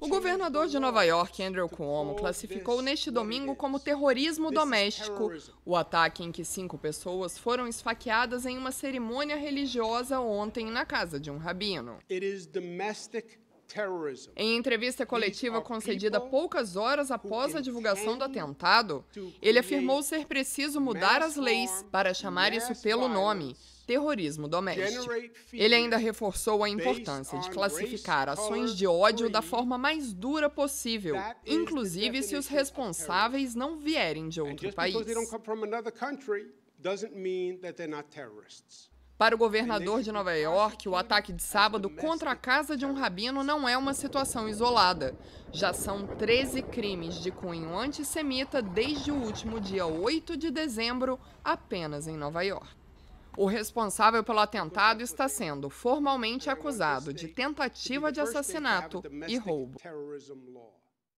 O governador de Nova York, Andrew Cuomo, classificou neste domingo como terrorismo doméstico o ataque em que cinco pessoas foram esfaqueadas em uma cerimônia religiosa ontem na casa de um rabino. Em entrevista coletiva concedida poucas horas após a divulgação do atentado, ele afirmou ser preciso mudar as leis para chamar isso pelo nome, terrorismo doméstico. Ele ainda reforçou a importância de classificar ações de ódio da forma mais dura possível, inclusive se os responsáveis não vierem de outro país. Para o governador de Nova York, o ataque de sábado contra a casa de um rabino não é uma situação isolada. Já são 13 crimes de cunho antissemita desde o último dia 8 de dezembro, apenas em Nova York. O responsável pelo atentado está sendo formalmente acusado de tentativa de assassinato e roubo.